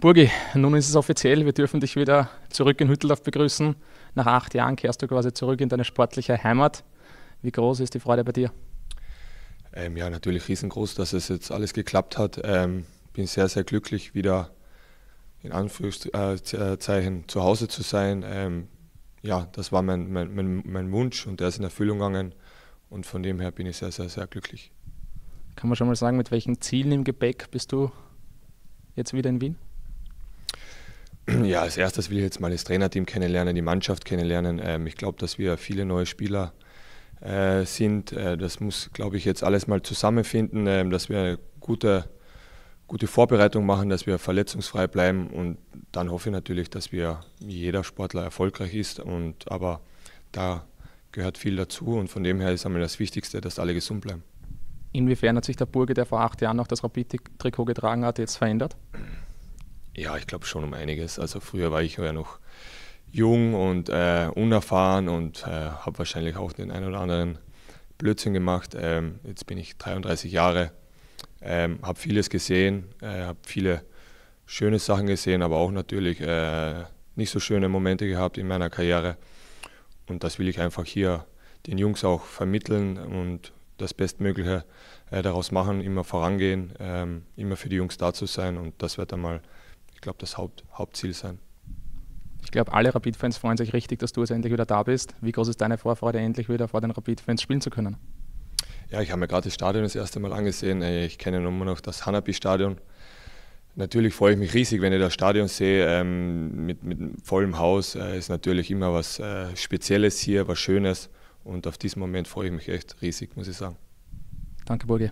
Burgi, nun ist es offiziell, wir dürfen dich wieder zurück in Hütteldorf begrüßen. Nach acht Jahren kehrst du quasi zurück in deine sportliche Heimat. Wie groß ist die Freude bei dir? Ähm, ja, natürlich riesengroß, dass es jetzt alles geklappt hat. Ähm, bin sehr, sehr glücklich, wieder in Anführungszeichen zu Hause zu sein. Ähm, ja, das war mein, mein, mein, mein Wunsch und der ist in Erfüllung gegangen. Und von dem her bin ich sehr, sehr, sehr glücklich. Kann man schon mal sagen, mit welchen Zielen im Gepäck bist du jetzt wieder in Wien? Ja, als erstes will ich jetzt mal das Trainerteam kennenlernen, die Mannschaft kennenlernen. Ähm, ich glaube, dass wir viele neue Spieler äh, sind. Äh, das muss, glaube ich, jetzt alles mal zusammenfinden, äh, dass wir eine gute, gute Vorbereitung machen, dass wir verletzungsfrei bleiben. Und dann hoffe ich natürlich, dass wir jeder Sportler erfolgreich ist. Und, aber da gehört viel dazu und von dem her ist einmal das Wichtigste, dass alle gesund bleiben. Inwiefern hat sich der Burge, der vor acht Jahren noch das Rapid-Trikot getragen hat, jetzt verändert? Ja, ich glaube schon um einiges. Also früher war ich ja noch jung und äh, unerfahren und äh, habe wahrscheinlich auch den einen oder anderen Blödsinn gemacht. Ähm, jetzt bin ich 33 Jahre, ähm, habe vieles gesehen, äh, habe viele schöne Sachen gesehen, aber auch natürlich äh, nicht so schöne Momente gehabt in meiner Karriere. Und das will ich einfach hier den Jungs auch vermitteln und das Bestmögliche äh, daraus machen, immer vorangehen, ähm, immer für die Jungs da zu sein und das wird einmal mal ich glaube, das Haupt, Hauptziel sein. Ich glaube, alle Rapid-Fans freuen sich richtig, dass du jetzt endlich wieder da bist. Wie groß ist deine Vorfreude, endlich wieder vor den Rapid-Fans spielen zu können? Ja, ich habe mir gerade das Stadion das erste Mal angesehen. Ich kenne nur noch das Hanapi-Stadion. Natürlich freue ich mich riesig, wenn ich das Stadion sehe ähm, mit, mit, vollem Haus. Äh, ist natürlich immer was äh, Spezielles hier, was Schönes. Und auf diesen Moment freue ich mich echt riesig, muss ich sagen. Danke, Burge.